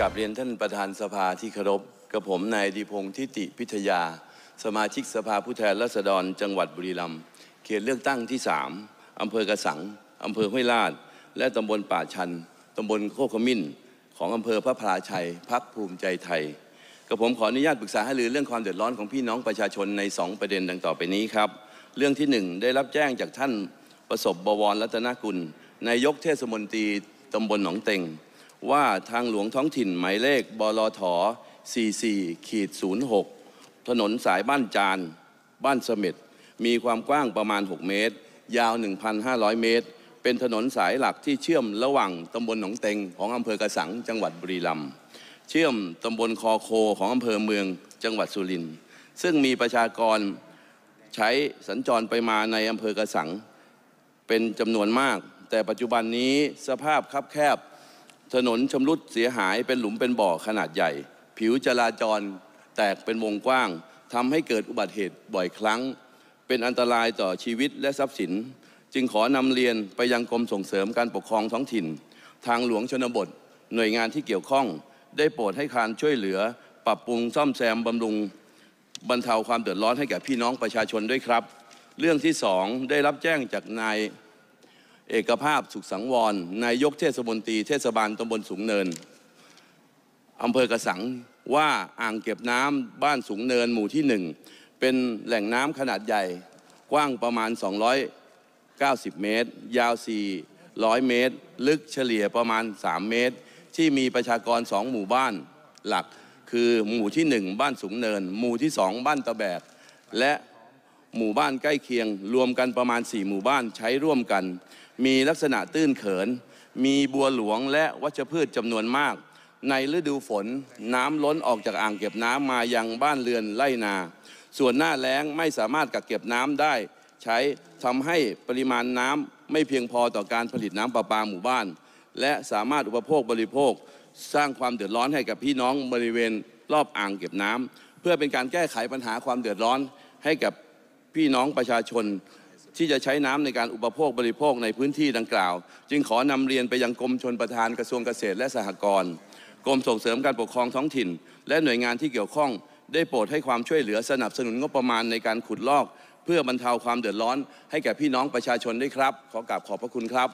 กับเรียนท่านประธานสภาที่เคารพกับผมนายดิพงศ์ทิติพิทยา สมาชิกสภาผู้แทนราษฎร จังหวัดบุรีรัมย์เขตเลือกตั้งที่สามอำเภอกระสังอำเภอห้วยลาดและตำบลป่าชันตำบลโคกขมิ้นของอำเภอพระพลาชัยพักภูมิใจไทยกับผมขออนุญาตปรึกษาให้รือเรื่องความเดือดร้อนของพี่น้องประชาชนใน2ประเด็นดังต่อไปนี้ครับ เรื่องที่ 1 ได้รับแจ้งจากท่าน ประสบบวรรัตนกุลนายกเทศมนตรีตำบลหนองเต็งว่าทางหลวงท้องถิ่นหมายเลขบลท44ขีด06 ถนนสายบ้านจาน บ้านเสม็ดมีความกว้างประมาณ 6 เมตร ยาว 1,500 เมตร เป็นถนนสายหลักที่เชื่อมระหว่างตำบลหนองเต็งของอำเภอกระสังจังหวัดบุรีรัมย์ เชื่อมตำบลคอโคของอำเภอเมืองจังหวัดสุรินทร์ ซึ่งมีประชากรใช้สัญจรไปมาในอำเภอกระสัง เป็นจำนวนมาก แต่ปัจจุบันนี้สภาพคับแคบถนนชำรุดเสียหายเป็นหลุมเป็นบ่อขนาดใหญ่ ผิวจราจรแตกเป็นวงกว้างทำให้เกิดอุบัติเหตุบ่อยครั้ง เป็นอันตรายต่อชีวิตและทรัพย์สิน จึงขอนำเรียนไปยังกรมส่งเสริมการปกครองท้องถิ่น ทางหลวงชนบทหน่วยงานที่เกี่ยวข้อง ได้โปรดให้การช่วยเหลือปรับปรุงซ่อมแซมบำรุง บรรเทาความเดือดร้อนให้แก่พี่น้องประชาชนด้วยครับ เรื่องที่สองได้รับแจ้งจากนายเอกภาพสุขสังวรนายกเทศมนตรีเทศบาลตำบลสูงเนินอำเภอกระสังว่าอ่างเก็บน้ำบ้านสูงเนิน หมู่ที่หนึ่งเป็นแหล่งน้ำขนาดใหญ่ กว้างประมาณ 290 เมตร ยาว400 เมตร ลึกเฉลี่ยประมาณ 3 เมตร ที่มีประชากร2หมู่บ้านหลักคือหมู่ที่ 1 บ้านสูงเนิน หมู่ที่2บ้านตะแบกและหมู่บ้านใกล้เคียงรวมกันประมาณ 4 หมู่บ้านใช้ร่วมกันมีลักษณะตื้นเขิน มีบัวหลวงและวัชพืชจำนวนมาก ในฤดูฝนน้ำล้นออกจากอ่างเก็บน้ำมายังบ้านเรือนไร่นา ส่วนหน้าแล้งไม่สามารถกักเก็บน้ำได้ ใช้ทำให้ปริมาณน้ำไม่เพียงพอต่อการผลิตน้ำประปาหมู่บ้าน และสามารถอุปโภคบริโภค สร้างความเดือดร้อนให้กับพี่น้องบริเวณรอบอ่างเก็บน้ำเพื่อเป็นการแก้ไขปัญหาความเดือดร้อนให้กับพี่น้องประชาชนที่จะใช้น้ำในการอุปโภคบริโภคในพื้นที่ดังกล่าว จึงขอนำเรียนไปยังกรมชนประทานกระทรวงเกษตรและสหกรณ์กรมส่งเสริมการปกครองท้องถิ่น และหน่วยงานที่เกี่ยวข้อง ได้โปรดให้ความช่วยเหลือสนับสนุนงบประมาณในการขุดลอก เพื่อบรรเทาความเดือดร้อน ให้แก่พี่น้องประชาชนด้วยครับ ขอกราบขอบพระคุณครับ